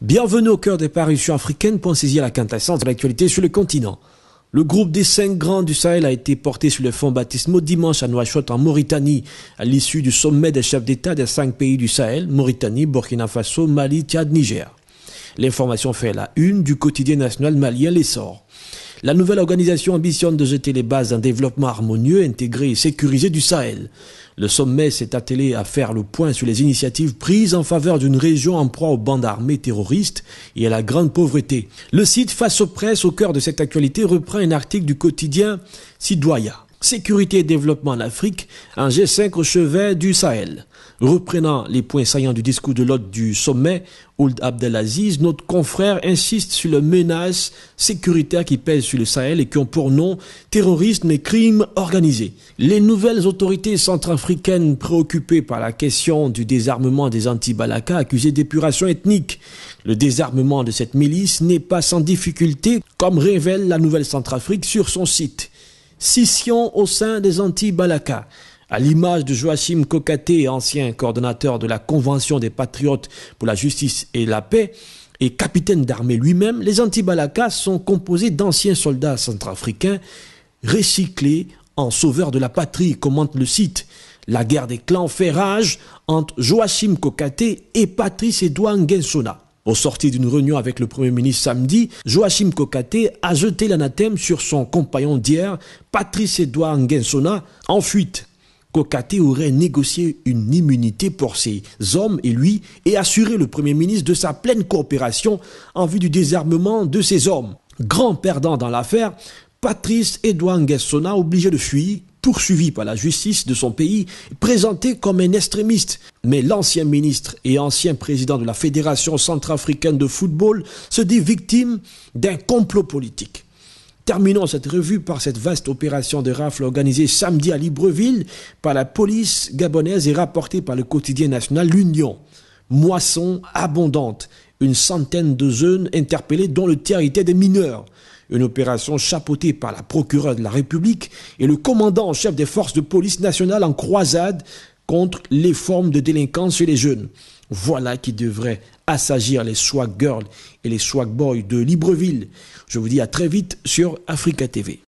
Bienvenue au cœur des parutions africaines pour saisir la quintessence de l'actualité sur le continent. Le groupe des cinq grands du Sahel a été porté sur le fonds baptismaux dimanche à Noachot en Mauritanie, à l'issue du sommet des chefs d'État des cinq pays du Sahel, Mauritanie, Burkina Faso, Mali, Tchad, Niger. L'information fait la une du quotidien national malien L'Essor. La nouvelle organisation ambitionne de jeter les bases d'un développement harmonieux, intégré et sécurisé du Sahel. Le sommet s'est attelé à faire le point sur les initiatives prises en faveur d'une région en proie aux bandes armées terroristes et à la grande pauvreté. Le site Face aux Presses, au cœur de cette actualité, reprend un article du quotidien Sidoya. Sécurité et développement en Afrique, un G5 au chevet du Sahel. Reprenant les points saillants du discours de l'hôte du sommet, Ould Abdelaziz, notre confrère insiste sur la menace sécuritaire qui pèse sur le Sahel et qui ont pour nom terrorisme et crimes organisés. Les nouvelles autorités centrafricaines préoccupées par la question du désarmement des anti-Balaka accusés d'épuration ethnique. Le désarmement de cette milice n'est pas sans difficulté, comme révèle la Nouvelle Centrafrique sur son site scission au sein des anti-Balaka. À l'image de Joachim Kokate, ancien coordonnateur de la Convention des patriotes pour la justice et la paix, et capitaine d'armée lui-même, les anti-Balaka sont composés d'anciens soldats centrafricains recyclés en sauveurs de la patrie, commente le site. La guerre des clans fait rage entre Joachim Kokate et Patrice Edouard au sorti d'une réunion avec le Premier ministre samedi, Joachim Kokate a jeté l'anathème sur son compagnon d'hier, Patrice Edouard Nguensona, en fuite. Kokate aurait négocié une immunité pour ses hommes et lui et assuré le Premier ministre de sa pleine coopération en vue du désarmement de ses hommes. Grand perdant dans l'affaire, Patrice Edouard Nguessona, obligé de fuir, poursuivi par la justice de son pays, présenté comme un extrémiste. Mais l'ancien ministre et ancien président de la Fédération centrafricaine de football se dit victime d'un complot politique. Terminons cette revue par cette vaste opération de rafle organisée samedi à Libreville par la police gabonaise et rapportée par le quotidien national L'Union. Moisson abondante, une centaine de zones interpellées dont le tiers étaient des mineurs. Une opération chapeautée par la procureure de la République et le commandant en chef des forces de police nationale en croisade contre les formes de délinquance chez les jeunes. Voilà qui devrait assagir les swag girls et les swag boys de Libreville. Je vous dis à très vite sur Africa TV.